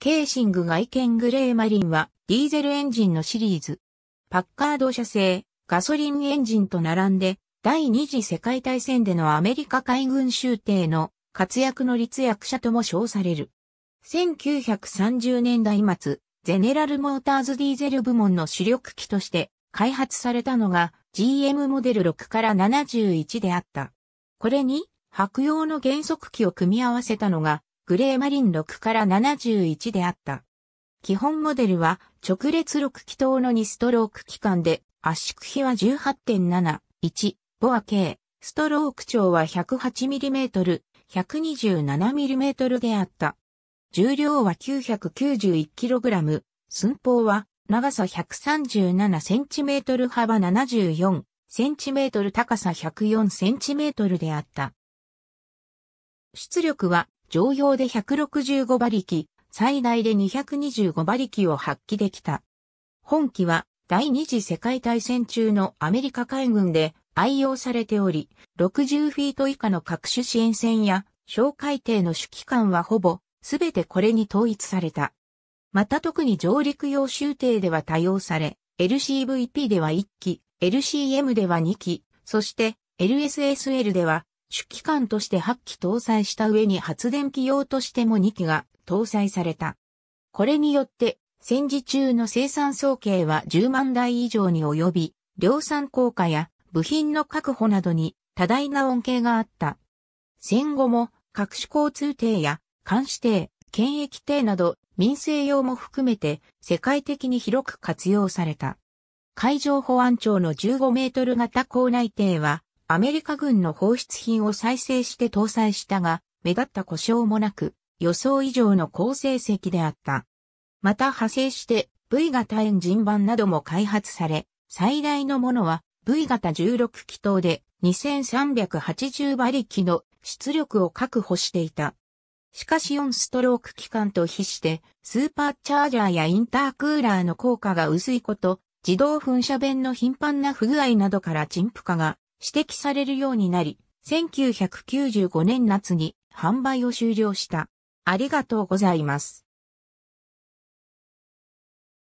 ケーシング外見グレーマリンはディーゼルエンジンのシリーズ。パッカード社製ガソリンエンジンと並んで第二次世界大戦でのアメリカ海軍州艇の活躍の立役者とも称される。1930年代末、ゼネラルモーターズディーゼル部門の主力機として開発されたのが GM モデル6から71であった。これに白用の減速機を組み合わせたのがグレーマリン6から71であった。基本モデルは直列6気筒の2ストローク機関で圧縮比は18.71、ボア計、ストローク長は 108mm、127mm であった。重量は 991kg、寸法は長さ 137cm 幅 74cm 高さ 104cm であった。出力は常用で165馬力、最大で225馬力を発揮できた。本機は第二次世界大戦中のアメリカ海軍で愛用されており、60フィート以下の各種支援船や小海艇の主機関はほぼすべてこれに統一された。また特に上陸用終艇では多用され、LCVP では1機、LCM では2機、そして LSSL では主機関として8機搭載した上に発電機用としても2機が搭載された。これによって、戦時中の生産総計は10万台以上に及び、量産効果や部品の確保などに多大な恩恵があった。戦後も各種交通艇や監視艇、検疫艇など民生用も含めて世界的に広く活用された。海上保安庁の15メートル型港内艇はアメリカ軍の放出品を再生して搭載したが、目立った故障もなく、予想以上の高成績であった。また派生して V 型エンジン版なども開発され、最大のものは V 型16気筒で2380馬力の出力を確保していた。しかし4ストローク機関と比してスーパーチャージャーやインタークーラーの効果が薄いこと、自動噴射弁の頻繁な不具合などから陳腐化が指摘されるようになり、1995年夏に販売を終了した。ありがとうございます。